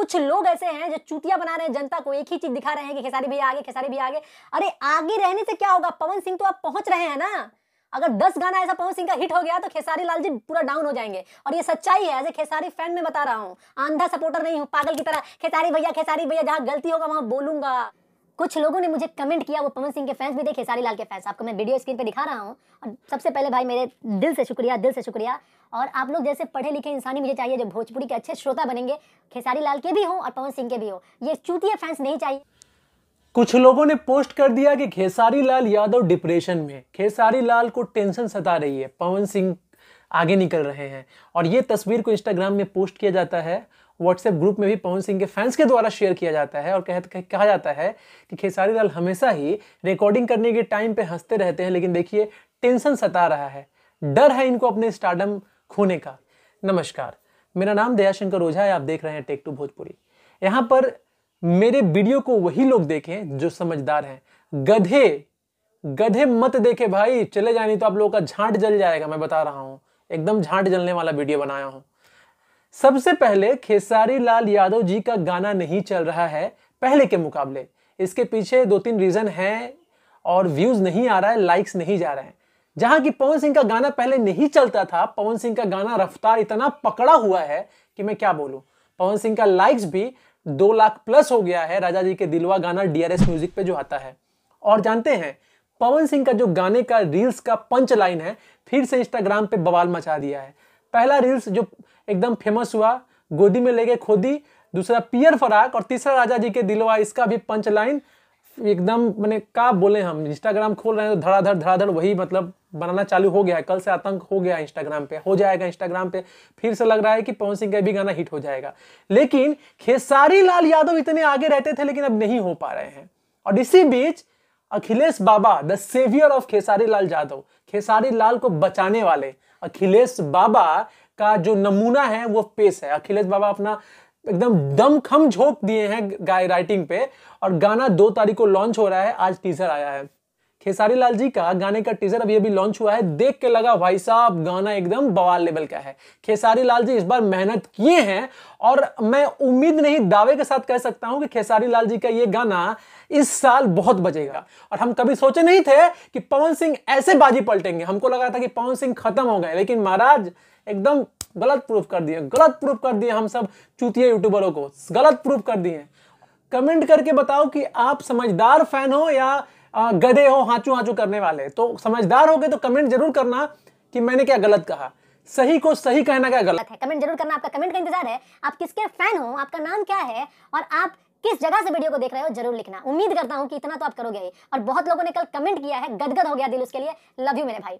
कुछ लोग ऐसे हैं जो चुटिया बना रहे हैं जनता को एक ही चीज दिखा रहे हैं कि खेसारी भैया आगे खेसारी भैया आगे अरे आगे रहने से क्या होगा पवन सिंह तो आप पहुंच रहे हैं ना अगर दस गाना ऐसा पवन सिंह का हिट हो गया तो खेसारी लाल जी पूरा डाउन हो जाएंगे और ये सच्चाई है एज ए खेसारी फैन में बता रहा हूँ आंधा सपोर्टर नहीं हूँ पागल की तरह खेसारी भैया खेसारी भैया जहाँ गलती होगा वहां बोलूंगा कुछ लोगों ने मुझे कमेंट किया वो पवन सिंह के फैंस भी देखे सारी लाल के फैंस आपको मैं वीडियो स्क्रीन पे दिखा रहा हूँ और सबसे पहले भाई मेरे दिल से शुक्रिया दिल से शुक्रिया और आप लोग जैसे पढ़े लिखे इंसानी मुझे चाहिए जो भोजपुरी के अच्छे श्रोता बनेंगे खेसारी लाल के भी हों और पवन सिंह के भी हों ये चूतिया फैंस नहीं चाहिए कुछ लोगों ने पोस्ट कर दिया कि खेसारी लाल यादव डिप्रेशन में खेसारी लाल को टेंशन सता रही है पवन सिंह आगे निकल रहे हैं और ये तस्वीर को इंस्टाग्राम में पोस्ट किया जाता है व्हाट्सएप ग्रुप में भी पवन सिंह के फैंस के द्वारा शेयर किया जाता है और कह, कहा जाता है कि खेसारी लाल हमेशा ही रिकॉर्डिंग करने के टाइम पे हंसते रहते हैं लेकिन देखिए टेंशन सता रहा है डर है इनको अपने स्टार्डम खोने का नमस्कार मेरा नाम दयाशंकर ओझा है आप देख रहे हैं टेक टू भोजपुरी यहाँ पर मेरे वीडियो को वही लोग देखें जो समझदार हैं गधे गधे मत देखे भाई चले जाने तो आप लोगों का झांट जल जाएगा मैं बता रहा हूँ एकदम झांट जलने वाला वीडियो बनाया हूँ सबसे पहले खेसारी लाल यादव जी का गाना नहीं चल रहा है पहले के मुकाबले इसके पीछे दो तीन रीजन हैं और व्यूज नहीं आ रहा है लाइक्स नहीं जा रहे हैं जहां कि पवन सिंह का गाना पहले नहीं चलता था पवन सिंह का गाना रफ्तार इतना पकड़ा हुआ है कि मैं क्या बोलूं पवन सिंह का लाइक्स भी दो लाख प्लस हो गया है राजा जी के दिलवा गाना डीआरएस म्यूजिक पे जो आता है और जानते हैं पवन सिंह का जो गाने का रील्स का पंच लाइन है फिर से इंस्टाग्राम पे बवाल मचा दिया है पहला रील्स जो एकदम फेमस हुआ गोदी में ले गए खोदी दूसरा पियर फराक और तीसरा राजा जी के दिलवा इसका भी पंच लाइन एकदम मैंने का बोले हम इंस्टाग्राम खोल रहे हैं तो धड़ाधड़ धड़ाधड़ वही मतलब बनाना चालू हो गया है कल से आतंक हो गया इंस्टाग्राम पे हो जाएगा इंस्टाग्राम पे फिर से लग रहा है कि पवन सिंह का भी गाना हिट हो जाएगा लेकिन खेसारी लाल यादव इतने आगे रहते थे लेकिन अब नहीं हो पा रहे हैं और इसी बीच अखिलेश बाबा the saviour of Khesari Lal Jadav Khesari Lal को बचाने वाले अखिलेश बाबा का जो नमूना है वो पेश है अखिलेश बाबा अपना एकदम दम खम झोंक दिए हैं राइटिंग पे और गाना दो तारीख को लॉन्च हो रहा है आज टीजर आया है खेसारी लाल जी का गाने का टीजर अभी अभी लॉन्च हुआ है देख के लगा भाई साहब गाना एकदम बवाल लेवल का है खेसारी लाल जी इस बार मेहनत किए हैं और मैं उम्मीद नहीं दावे के साथ कह सकता हूं कि खेसारी लाल जी का ये गाना इस साल बहुत बजेगा और हम कभी सोचे नहीं थे कि पवन सिंह ऐसे बाजी पलटेंगे हमको लगा था कि पवन सिंह खत्म हो गए लेकिन महाराज एकदम गलत प्रूफ कर दिए गलत प्रूफ कर दिए हम सब चूतिए यूट्यूबरों को गलत प्रूफ कर दिए कमेंट करके बताओ कि आप समझदार फैन हो या गधे हो हाँचू हाँचू करने वाले तो समझदार हो गए तो कमेंट जरूर करना कि मैंने क्या गलत कहा सही को सही कहना क्या गलत है कमेंट जरूर करना आपका कमेंट का इंतजार है आप किसके फैन हो आपका नाम क्या है और आप किस जगह से वीडियो को देख रहे हो जरूर लिखना उम्मीद करता हूँ कि इतना तो आप करोगे और बहुत लोगों ने कल कमेंट किया है गदगद हो गया दिल उसके लिए लव यू मेरे भाई